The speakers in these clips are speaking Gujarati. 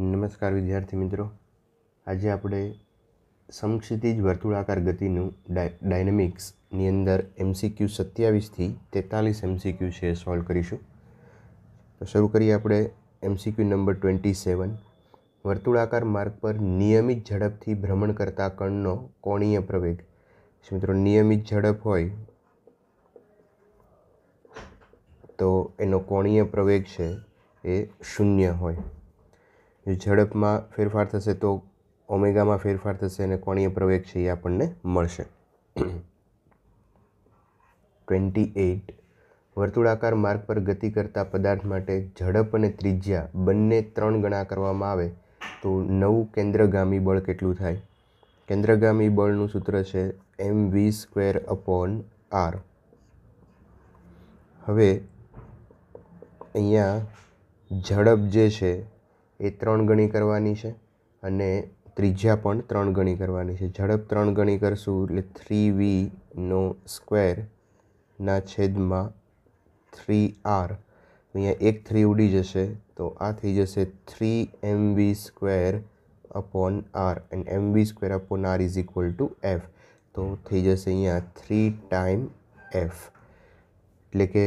નમસ્કાર વિદ્યાર્થી મિત્રો આજે આપણે સમક્ષિતિજ વર્તુળાકાર ગતિનું ડાય ડાયનેમિક્સની અંદર એમસીક્યુ સત્યાવીસથી તેતાલીસ એમસીક્યુ છે સોલ્વ કરીશું તો શરૂ કરીએ આપણે એમસીક્યુ નંબર ટ્વેન્ટી સેવન વર્તુળાકાર માર્ગ પર નિયમિત ઝડપથી ભ્રમણ કરતા કણનો કોણીય પ્રવેગ મિત્રો નિયમિત ઝડપ હોય તો એનો કોણીય પ્રવેગ છે એ શૂન્ય હોય ઝડપમાં ફેરફાર થશે તો ઓમેગામાં ફેરફાર થશે અને કોણીય પ્રવેગ છે એ આપણને મળશે ટ્વેન્ટી એઇટ વર્તુળાકાર માર્ગ પર ગતિ કરતા પદાર્થ માટે ઝડપ અને ત્રિજ્યા બંને ત્રણ ગણા કરવામાં આવે તો નવું કેન્દ્રગામી બળ કેટલું થાય કેન્દ્રગામી બળનું સૂત્ર છે M V square upon R હવે અહીંયા ઝડપ જે છે એ ત્રણ ગણી કરવાની છે અને ત્રિજ્યા પણ ત્રણ ગણી કરવાની છે ઝડપ ત્રણ ગણી કરશું એટલે થ્રી વીનો સ્ક્વેરના છેદમાં થ્રી આર અહીંયા એક થ્રી ઉડી જશે તો આ થઈ જશે three M V square upon R and M V square upon R is equal to F તો થઈ જશે અહીંયા થ્રી ટાઈમ એફ એટલે કે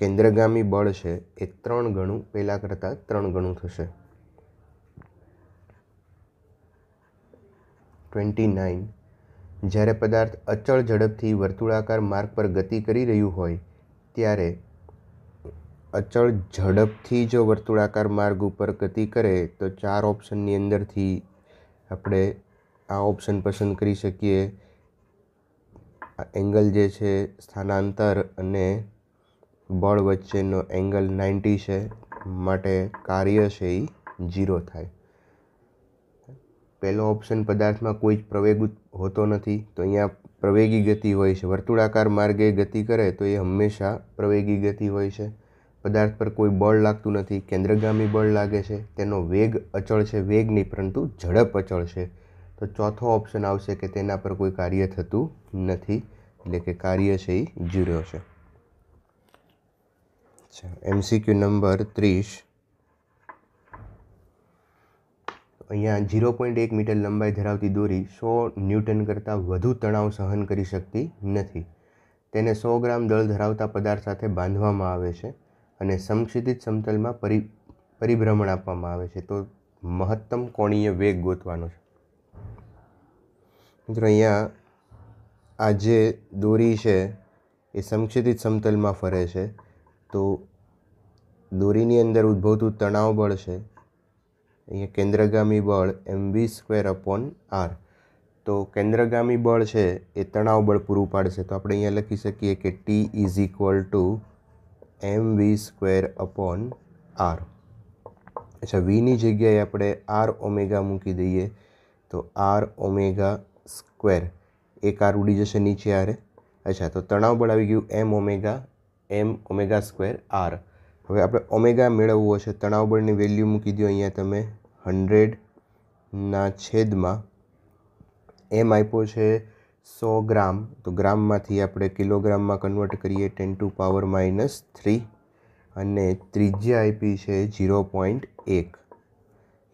કેન્દ્રગામી બળ છે એ ત્રણ ગણું પહેલાં કરતાં ત્રણ ગણું થશે ટ્વેન્ટી નાઇન જ્યારે પદાર્થ અચળ ઝડપથી વર્તુળાકાર માર્ગ પર ગતિ કરી રહ્યું હોય ત્યારે અચળ ઝડપથી જો વર્તુળાકાર માર્ગ ઉપર ગતિ કરે તો ચાર ઓપ્શનની અંદરથી આપણે આ ઓપ્શન પસંદ કરી શકીએ આ એંગલ જે છે સ્થાનાંતર અને બળ વચ્ચેનો એંગલ નાઇન્ટી છે માટે કાર્ય છે એ ઝીરો થાય પહેલો ઓપ્શન પદાર્થમાં કોઈ જ પ્રવેગ હોતો નથી તો અહીંયા પ્રવેગી ગતિ હોય છે વર્તુળાકાર માર્ગે ગતિ કરે તો એ હંમેશા પ્રવેગી ગતિ હોય છે પદાર્થ પર કોઈ બળ લાગતું નથી કેન્દ્રગામી બળ લાગે છે તેનો વેગ અચળ છે વેગ નહીં પરંતુ ઝડપ અચળ છે તો ચોથો ઓપ્શન આવશે કે તેના પર કોઈ કાર્ય થતું નથી એટલે કે કાર્ય છે એ ઝીરો છે અચ્છા એમસીક્યુ નંબર ત્રીસ અહીંયા ઝીરો પોઈન્ટ એક મીટર લંબાઈ ધરાવતી દોરી સો ન્યૂટન કરતાં વધુ તણાવ સહન કરી શકતી નથી તેને સો ગ્રામ દળ ધરાવતા પદાર્થ સાથે બાંધવામાં આવે છે અને સમક્ષિતિજ સમતલમાં પરિ પરિભ્રમણ આપવામાં આવે છે તો મહત્તમ કોણીય વેગ ગોતવાનો છે મિત્રો અહીંયા આ જે દોરી છે એ સમક્ષિતિજ સમતલમાં ફરે છે તો દોરીની અંદર ઉદ્ભવતું તણાવ બળ છે અહીંયા કેન્દ્રગામી બળ M V square upon R તો કેન્દ્રગામી બળ છે એ તણાવ બળ પૂરું પાડશે તો આપણે અહીંયા લખી શકીએ કે T is equal to M V square upon R અચ્છા વીની જગ્યાએ આપણે આર ઓમેગા મૂકી દઈએ તો આર ઓમેગા સ્ક્વેર એક આર ઉડી જશે નીચે આરે અચ્છા તો તણાવ બળ આવી ગયું M omega M omega square R હવે આપણે ઓમેગા મેળવવું છે તણાવ બળની વેલ્યુ મૂકી દો અહીંયા તમે હંડ્રેડના છેદમાં એમ આપ્યો છે સો ગ્રામ તો ગ્રામમાંથી આપણે કિલોગ્રામમાં કન્વર્ટ કરીએ ten to power minus three અને ત્રીજી આપી છે ઝીરો પોઈન્ટ એક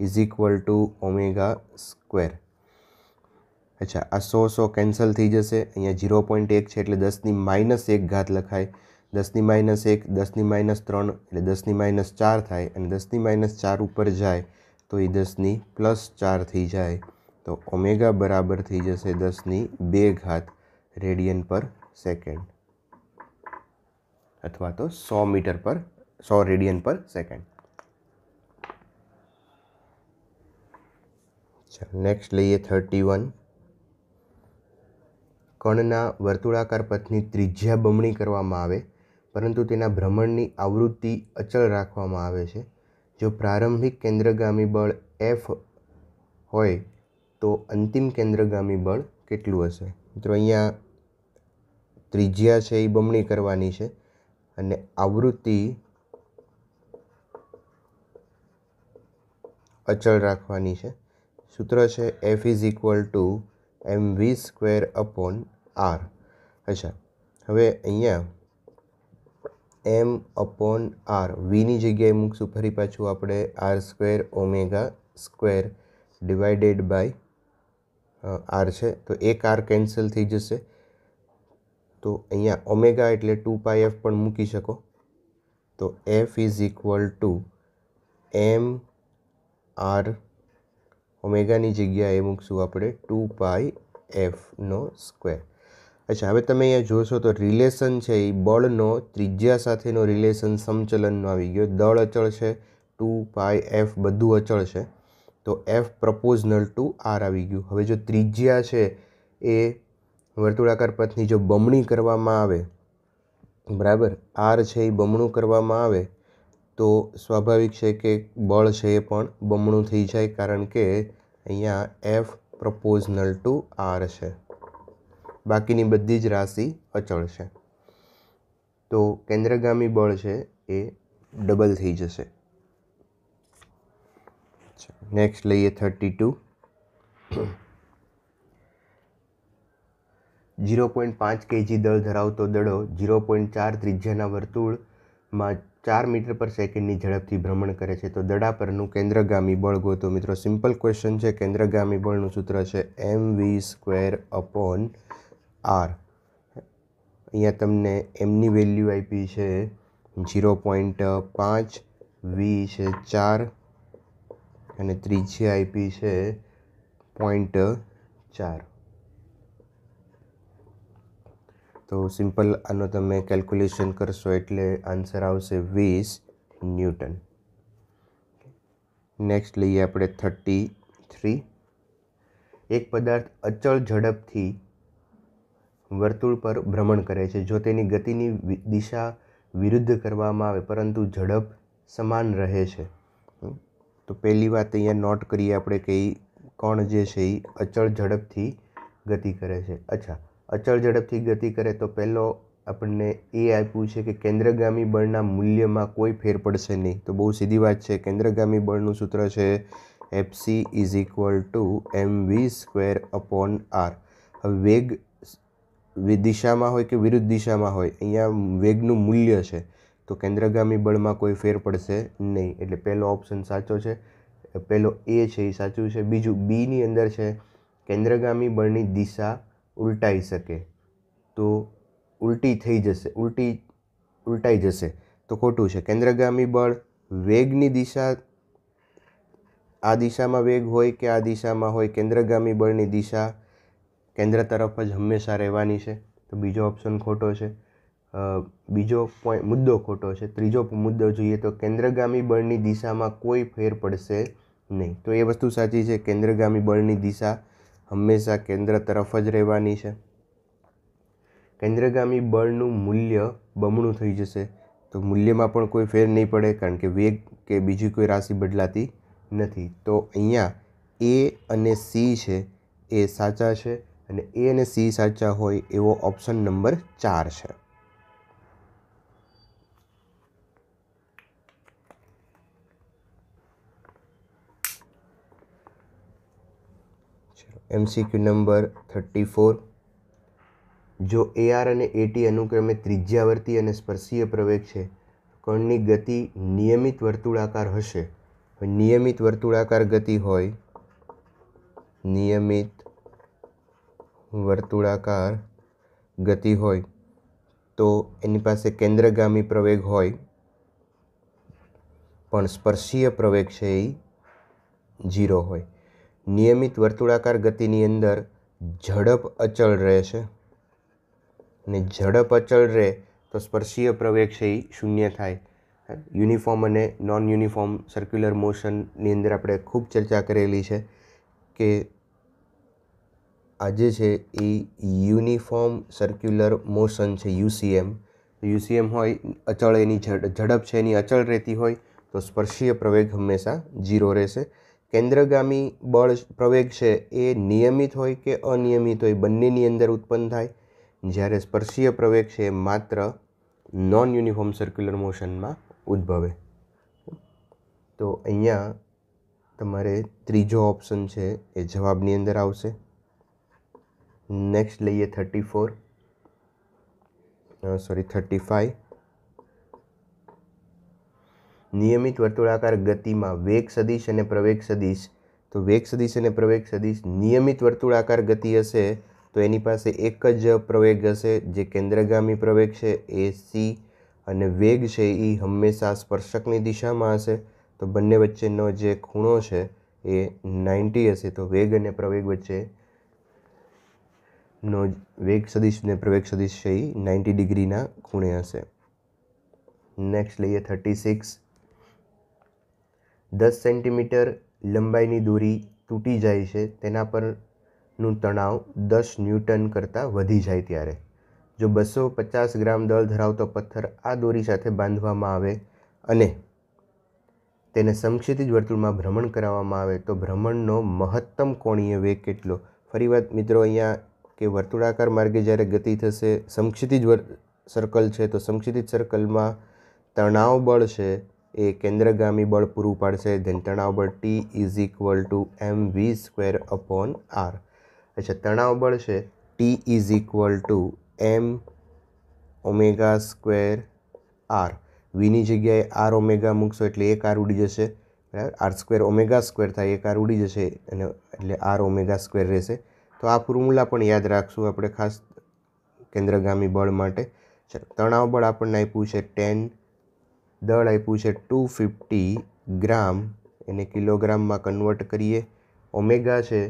is equal to omega square અચ્છા આ સો સો કેન્સલ થઈ જશે અહીંયા ઝીરો પોઈન્ટ એક છે એટલે દસની માઇનસ એક ઘાત લખાય દસની માઇનસ એક દસની માઇનસ ત્રણ એટલે દસની માઇનસ ચાર થાય અને દસની માઇનસ ચાર ઉપર જાય તો એ દસની પ્લસ ચાર થઈ જાય તો ઓમેગા બરાબર થઈ જશે દસની બે ઘાત રેડિયન પર સેકન્ડ અથવા તો સો મીટર પર સો રેડિયન પર સેકન્ડ ચાલો નેક્સ્ટ લઈએ થર્ટી વન કણના વર્તુળાકાર પથની ત્રિજ્યા બમણી કરવામાં આવે પરંતુ તેના ભ્રમણની આવૃત્તિ અચળ રાખવામાં આવે છે જો પ્રારંભિક કેન્દ્રગામી બળ એફ હોય તો અંતિમ કેન્દ્રગામી બળ કેટલું હશે મિત્રો અહીંયા ત્રિજ્યા છે એ બમણી કરવાની છે અને આવૃત્તિ અચળ રાખવાની છે સૂત્ર છે F is equal to M V square upon R અચ્છા હવે અહીંયા એમ અપોન આર વીની જગ્યાએ મૂકશું ફરી પાછું આપણે R square omega square divided by R છે તો એક આર કેન્સલ થઈ જશે તો અહીંયા ઓમેગા એટલે ટુ પાય એફ પણ મૂકી શકો તો F is equal to M R ઓમેગાની જગ્યાએ મૂકશું આપણે ટુ પાય એફનો સ્ક્વેર અચ્છા હવે તમે અહીંયા જોશો તો રિલેશન છે એ બળનો ત્રિજ્યા સાથેનો રિલેશન સમચલનનો આવી ગયો દળ અચળ છે ટુ પાય એફ બધું અચળ છે તો એફ પ્રપોઝનલ ટુ આર આવી ગયું હવે જો ત્રિજ્યા છે એ વર્તુળાકાર પથની જો બમણી કરવામાં આવે બરાબર આર છે એ બમણું કરવામાં આવે તો સ્વાભાવિક છે કે બળ છે એ પણ બમણું થઈ જાય કારણ કે અહીંયા એફ પ્રપોઝનલ ટુ આર છે બાકીની બધી જ રાશિ અચળ છે તો કેન્દ્રગામી બળ છે એ ડબલ થઈ જશે નેક્સ્ટ લઈએ થર્ટી ટુ ઝીરો પોઈન્ટ પાંચ કેજી દળ ધરાવતો દડો જીરો પોઈન્ટ ચાર ત્રિજ્યાના વર્તુળમાં ચાર મીટર પર સેકન્ડની ઝડપથી ભ્રમણ કરે છે તો દડા પરનું કેન્દ્રગામી બળ ગોતો મિત્રો સિમ્પલ ક્વેશ્ચન છે કેન્દ્રગામી બળનું સૂત્ર છે M V square upon R અહીંયા તમને એમની વેલ્યુ આપી છે ઝીરો પોઈન્ટ પાંચ વી છે ચાર અને ત્રીજી આઈપી છે પોઈન્ટ ચાર તો સિમ્પલ આનો તમે કેલ્ક્યુલેશન કરશો એટલે આન્સર આવશે વીસ ન્યૂટન નેક્સ્ટ લઈએ આપણે થર્ટી થ્રી એક પદાર્થ અચળ ઝડપથી વર્તુળ પર ભ્રમણ કરે છે જો તેની ગતિની દિશા વિરુદ્ધ કરવામાં આવે પરંતુ ઝડપ સમાન રહે છે તો પહેલી વાત અહીંયા નોટ કરીએ આપણે કે કોણ જે છે એ અચળ ઝડપથી ગતિ કરે છે અચ્છા અચળ ઝડપથી ગતિ કરે તો પહેલો આપણને એ આપ્યું છે કે કેન્દ્રગામી બળના મૂલ્યમાં કોઈ ફેર પડશે નહીં તો બહુ સીધી વાત છે કેન્દ્રગામી બળનું સૂત્ર છે F C is equal to M V square upon R હવે વેગ દિશામાં હોય કે વિરુદ્ધ દિશામાં હોય અહીંયા વેગનું મૂલ્ય છે તો કેન્દ્રગામી બળમાં કોઈ ફેર પડશે નહીં એટલે પહેલો ઓપ્શન સાચો છે પહેલો એ છે એ સાચું છે બીજું બીની અંદર છે કેન્દ્રગામી બળની દિશા ઉલટાઈ શકે તો ઉલટી થઈ જશે ઉલટી ઉલટાઈ જશે તો ખોટું છે કેન્દ્રગામી બળ વેગની દિશા આ દિશામાં વેગ હોય કે આ દિશામાં હોય કેન્દ્રગામી બળની દિશા કેન્દ્ર તરફ જ હંમેશા રહેવાની છે તો બીજો ઓપ્શન ખોટો છે બીજો પોઈન્ટ મુદ્દો ખોટો છે ત્રીજો મુદ્દો જોઈએ તો કેન્દ્રગામી બળની દિશામાં કોઈ ફેર પડશે નહીં તો એ વસ્તુ સાચી છે કેન્દ્રગામી બળની દિશા હંમેશા કેન્દ્ર તરફ જ રહેવાની છે કેન્દ્રગામી બળનું મૂલ્ય બમણું થઈ જશે તો મૂલ્યમાં પણ કોઈ ફેર નહીં પડે કારણ કે વેગ કે બીજી કોઈ રાશિ બદલાતી નથી તો અહીંયા એ અને સી છે એ સાચા છે અને એ અને સી સાચા હોય એવો ઓપ્શન નંબર ચાર છે એમસીક્યુ નંબર થર્ટી ફોર જો એઆર અને એટી અનુક્રમે ત્રિજ્યાવર્તી અને સ્પર્શીય પ્રવેગ છે કણની ગતિ નિયમિત વર્તુળાકાર હશે નિયમિત વર્તુળાકાર ગતિ હોય નિયમિત વર્તુળાકાર ગતિ હોય તો એની પાસે કેન્દ્રગામી પ્રવેગ હોય પણ સ્પર્શીય પ્રવેગ છે એ ઝીરો હોય નિયમિત વર્તુળાકાર ગતિની અંદર ઝડપ અચળ રહે છે અને ઝડપ અચળ રહે તો સ્પર્શીય પ્રવેગ છે એ શૂન્ય થાય યુનિફોર્મ અને નોન યુનિફોર્મ સર્ક્યુલર મોશનની અંદર આપણે ખૂબ ચર્ચા કરેલી છે કે આજે છે એ યુનિફોર્મ સર્ક્યુલર મોશન છે યુસીએમ યુસીએમ હોય અચળ એની ઝડપ છે એની અચળ રહેતી હોય તો સ્પર્શીય પ્રવેગ હંમેશા ઝીરો રહેશે કેન્દ્રગામી બળ પ્રવેગ છે એ નિયમિત હોય કે અનિયમિત હોય બંનેની અંદર ઉત્પન્ન થાય જ્યારે સ્પર્શીય પ્રવેગ છે એ માત્ર નોન યુનિફોર્મ સર્ક્યુલર મોશનમાં ઉદ્ભવે તો અહીંયા તમારે ત્રીજો ઓપ્શન છે એ જવાબની અંદર આવશે નેક્સ્ટ લઈએ thirty four sorry thirty five નિયમિત વર્તુળાકાર ગતિમાં વેગ સદીશ અને પ્રવેગ સદીશ તો વેગ સદીશ અને પ્રવેગ સદીશ નિયમિત વર્તુળાકાર ગતિ હશે તો એની પાસે એક જ પ્રવેગ હશે જે કેન્દ્રગામી પ્રવેગ છે એ સી અને વેગ છે એ હંમેશા સ્પર્શકની દિશામાં હશે તો બંને વચ્ચેનો જે ખૂણો છે એ નાઇન્ટી હશે તો વેગ અને પ્રવેગ વચ્ચે નો વેગ સદિશ ને પ્રવેગ સદિશ છે એ નાઇન્ટી ડિગ્રીના ખૂણે હશે નેક્સ્ટ લઈએ થર્ટી સિક્સ દસ સેન્ટીમીટર લંબાઈની દોરી તૂટી જાય છે તેના પરનું તણાવ દસ ન્યૂટન કરતાં વધી જાય ત્યારે જો બસો પચાસ ગ્રામ દળ ધરાવતો પથ્થર આ દોરી સાથે બાંધવામાં આવે અને તેને સમક્ષિતિજ વર્તુળમાં ભ્રમણ કરાવવામાં આવે તો ભ્રમણનો મહત્તમ કોણીય વેગ કેટલો ફરી વાત મિત્રો અહીંયા કે વર્તુળાકાર માર્ગે જ્યારે ગતિ થશે સંક્ષિતિજ સર્કલ છે તો સંક્ષિતિજ સર્કલમાં તણાવ બળ છે એ કેન્દ્રગામી બળ પૂરું પાડશે ધેન તણાવ બળ T is equal to M V square upon R અચ્છા તણાવ બળ છે T is equal to M omega square R વીની જગ્યાએ આર ઓમેગા મૂકશો એટલે એક આર ઉડી જશે બરાબર આર સ્ક્વેર ઓમેગા સ્ક્વેર થાય એક આર ઉડી જશે અને એટલે આર ઓમેગા સ્ક્વેર રહેશે તો આ ફોર્મ્યુલા પણ યાદ રાખશું આપણે ખાસ કેન્દ્રગામી બળ માટે ચાલો તણાવ બળ આપણને આપ્યું છે ટેન દળ આપ્યું છે ટુ ફિફ્ટી ગ્રામ એને કિલોગ્રામમાં કન્વર્ટ કરીએ ઓમેગા છે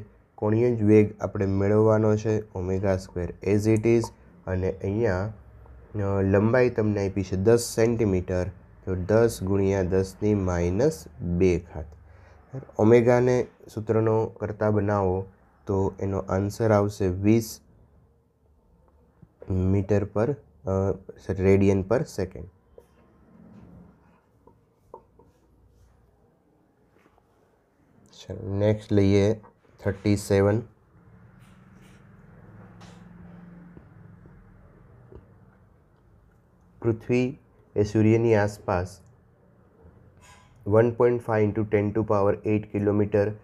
કોણીય જ વેગ આપણે મેળવવાનો છે omega square as it is અને અહીંયા લંબાઈ તમને આપી છે દસ સેન્ટીમીટર તો દસ ગુણ્યા દસની માઇનસ બે ખાત ઓમેગાને સૂત્રનો કરતા બનાવો તો એનો આન્સર આવશે વીસ મીટર પર રેડિયન પર સેકન્ડ ચાલો નેક્સ્ટ લઈએ થર્ટી સેવન પૃથ્વી એ સૂર્યની આસપાસ one point five into ten to power eight kilometre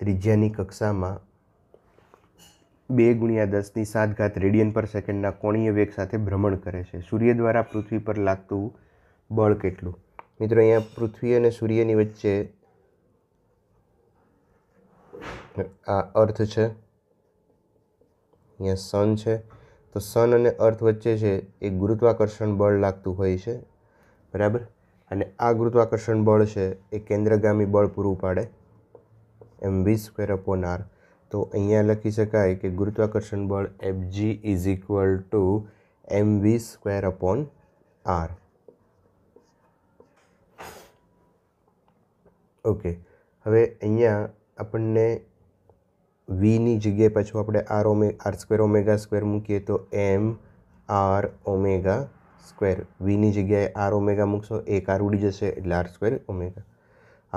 ત્રિજ્યાની કક્ષામાં બે ગુણ્યા દસની સાત ઘાત રેડિયન પર સેકન્ડના કોણીય વેગ સાથે ભ્રમણ કરે છે સૂર્ય દ્વારા પૃથ્વી પર લાગતું બળ કેટલું મિત્રો અહીંયા પૃથ્વી અને સૂર્યની વચ્ચે આ અર્થ છે અહીંયા સન છે તો સન અને અર્થ વચ્ચે છે એ ગુરુત્વાકર્ષણ બળ લાગતું હોય છે બરાબર અને આ ગુરુત્વાકર્ષણ બળ છે એ કેન્દ્રગામી બળ પૂરું પાડે M V square upon R તો અહીંયા લખી શકાય કે ગુરુત્વાકર્ષણ બળ F G is equal to M V square upon R okay હવે અહીંયા આપણને વીની જગ્યાએ પાછું આપણે R omega R square omega square મૂકીએ તો એમ આર ઓમેગા સ્ક્વેર વીની જગ્યાએ આર ઓમેગા મૂકશો એક આર ઉડી જશે એટલે R square omega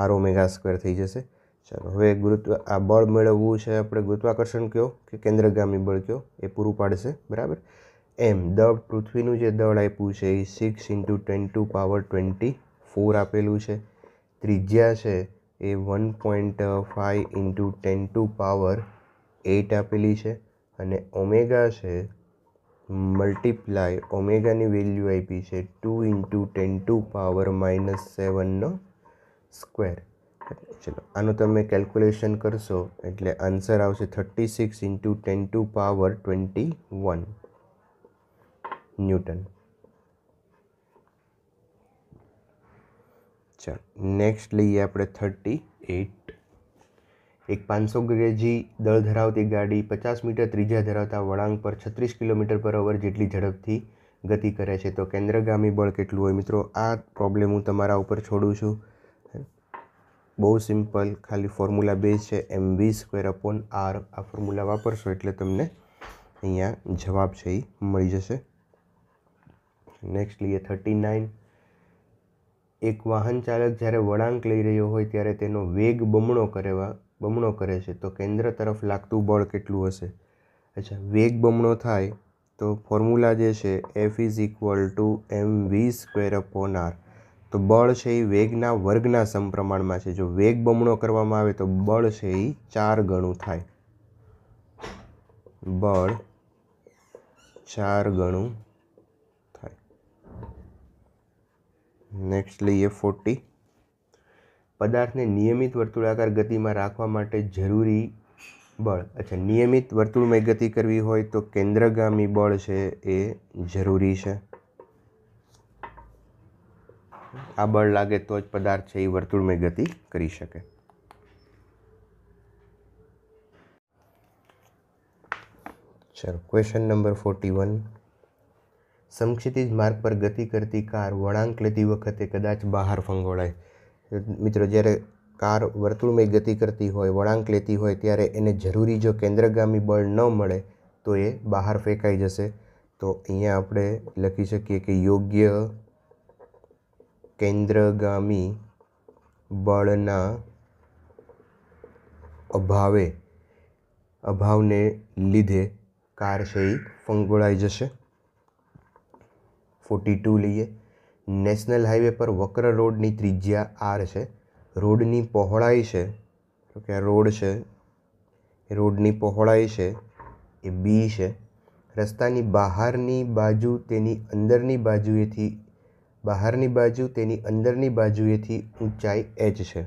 R omega square થઈ જશે ચાલો હવે ગુરુત્વ આ બળ મેળવવું છે આપણે ગુરુત્વાકર્ષણ કયો કે કેન્દ્રગામી બળ કયો એ પૂરું પાડશે બરાબર એમ દળ પૃથ્વીનું જે દળ આપ્યું છે એ six into ten to power twenty four આપેલું છે ત્રિજ્યા છે એ one point five into ten to power eight આપેલી છે અને ઓમેગા છે મલ્ટીપ્લાય ઓમેગાની વેલ્યુ આપી છે two into ten to power minus સેવનનો સ્ક્વેર ચલો આનું તમે કેલ્ક્યુલેશન કરશો એટલે આન્સર આવશે thirty six into ten to power twenty one newton ચાલો નેક્સ્ટ લઈએ આપણે થર્ટી એટ એક પાંચસો ગ્રેજી દળ ધરાવતી ગાડી પચાસ મીટર ત્રીજા ધરાવતા વળાંક પર છત્રીસ કિલોમીટર પર અવર જેટલી ઝડપથી ગતિ કરે છે તો કેન્દ્રગામી બળ કેટલું હોય મિત્રો આ પ્રોબ્લેમ હું તમારા ઉપર છોડું છું બહુ સિમ્પલ ખાલી ફોર્મ્યુલા બે છે M V square upon R આ ફોર્મ્યુલા વાપરશો એટલે તમને અહીંયા જવાબ છે એ મળી જશે નેક્સ્ટ લઈએ થર્ટી નાઇન એક વાહન ચાલક જ્યારે વળાંક લઈ રહ્યો હોય ત્યારે તેનો વેગ બમણો કરેવા બમણો કરે છે તો કેન્દ્ર તરફ લાગતું બળ કેટલું હશે અચ્છા વેગ બમણો થાય તો ફોર્મ્યુલા જે છે F is equal to M V square upon R તો બળ છે એ વેગના વર્ગના સમપ્રમાણમાં છે જો વેગ બમણો કરવામાં આવે તો બળ છે એ ચાર ગણું થાય બળ ચાર ગણું થાય નેક્સ્ટ લઈએ ફોર્ટી પદાર્થને નિયમિત વર્તુળાકાર ગતિમાં રાખવા માટે જરૂરી બળ અચ્છા નિયમિત વર્તુળમય ગતિ કરવી હોય તો કેન્દ્રગામી બળ છે એ જરૂરી છે આ બળ લાગે તો જ પદાર્થ છે એ વર્તુળમય ગતિ કરી શકે ચાલો ક્વેશ્ચન નંબર ફોર્ટી વન સમક્ષિતિજ માર્ગ પર ગતિ કરતી કાર વળાંક લેતી વખતે કદાચ બહાર ફંગોળાય મિત્રો જ્યારે કાર વર્તુળમય ગતિ કરતી હોય વળાંક લેતી હોય ત્યારે એને જરૂરી જો કેન્દ્રગામી બળ ન મળે તો એ બહાર ફેંકાઈ જશે તો અહીંયા આપણે લખી શકીએ કે યોગ્ય કેન્દ્રગામી બળના અભાવે અભાવને લીધે કાર છે એ ફંગોળાઈ જશે ફોર્ટી ટુ લઈએ નેશનલ હાઈવે પર વક્ર રોડની ત્રિજ્યા આર છે રોડની પહોળાઈ છે કે આ રોડ છે રોડની પહોળાઈ છે એ બી છે રસ્તાની બહારની બાજુ તેની અંદરની બાજુએથી બહારની બાજુ તેની અંદરની બાજુએથી ઊંચાઈ એચ છે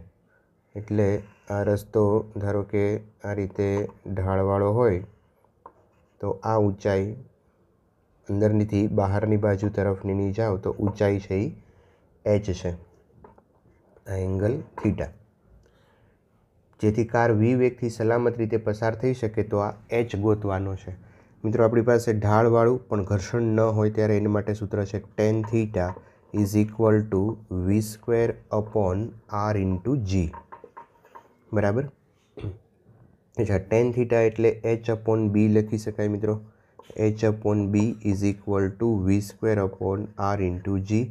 એટલે આ રસ્તો ધારો કે આ રીતે ઢાળવાળો હોય તો આ ઊંચાઈ અંદરનીથી બહારની બાજુ તરફની જાઓ તો ઊંચાઈ છે એ એચ છે આ એંગલ થીટા જેથી કાર વી વેગથી સલામત રીતે પસાર થઈ શકે તો આ એચ ગોતવાનો છે મિત્રો આપણી પાસે ઢાળવાળું પણ ઘર્ષણ ન હોય ત્યારે એના માટે સૂત્ર છે tan theta is equal to V square upon R into G બરાબર અચ્છા ટેન થીટા એટલે એચ અપોન બી લખી શકાય મિત્રો H upon B is equal to V square upon R into G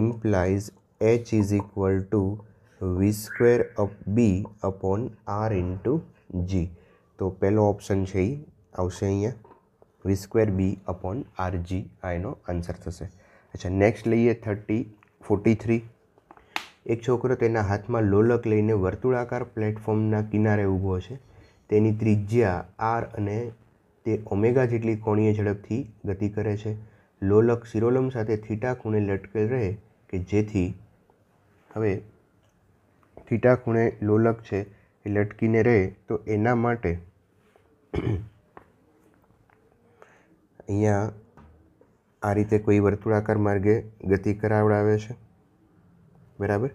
implies H is equal to V square up B upon R into G તો પહેલો ઓપ્શન છે એ આવશે અહીંયા V square B upon R G આ એનો આન્સર થશે અચ્છા નેક્સ્ટ લઈએ થર્ટી ફોર્ટી થ્રી એક છોકરો તેના હાથમાં લોલક લઈને વર્તુળાકાર પ્લેટફોર્મના કિનારે ઊભો છે તેની ત્રિજ્યા આર અને તે ઓમેગા જેટલી કોણીય ઝડપથી ગતિ કરે છે લોલક શિરોલમ સાથે થીટા ખૂણે લટકેલ રહે કે જેથી હવે થીટા ખૂણે લોલક છે એ લટકીને રહે તો એના માટે અહીંયા આ રીતે કોઈ વર્તુળાકાર માર્ગે ગતિ કરાવડાવે છે બરાબર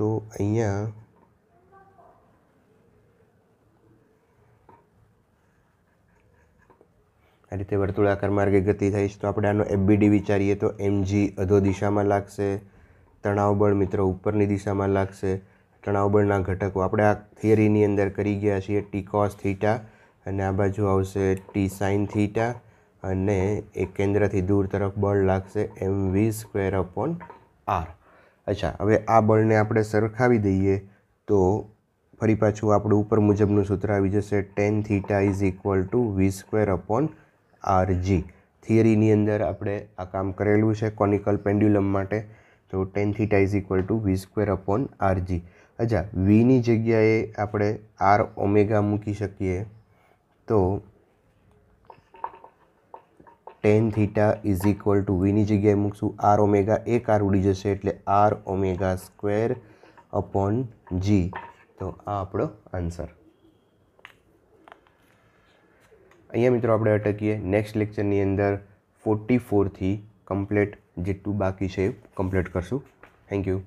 તો અહીંયા આ રીતે વર્તુળાકાર માર્ગે ગતિ થાય છે તો આપણે આનો એબીડી વિચારીએ તો એમજી અધો દિશામાં લાગશે તણાવબળ બળ મિત્રો ઉપરની દિશામાં લાગશે તણાવબળના ઘટકો આપણે આ થિયરીની અંદર કરી ગયા છીએ ટી કોસ થીટા અને આ બાજુ આવશે ટી સાઇન થીટા અને એ કેન્દ્રથી દૂર તરફ બળ લાગશે M V square upon R અચ્છા હવે આ બળને આપણે સરખાવી દઈએ તો ફરી પાછું આપણું ઉપર મુજબનું સૂત્ર આવી જશે tan theta is equal to V square upon R G થિયરીની અંદર આપણે આ કામ કરેલું છે કોનિકલ પેન્ડ્યુલમ માટે તો tan theta is equal to V square upon R G અચ્છા વીની જગ્યાએ આપણે આર ઓમેગા મૂકી શકીએ તો tan theta is equal to વીની જગ્યાએ મૂકશું આર ઓમેગા એક આર ઉડી જશે એટલે R omega square upon G તો આ આપણો આન્સર અહીંયા મિત્રો આપણે અટકીએ નેક્સ્ટ લેક્ચરની અંદર ફોર્ટી ફોરથી કમ્પ્લેટ જેટલું બાકી છે કમ્પ્લેટ કરશું થેન્ક યુ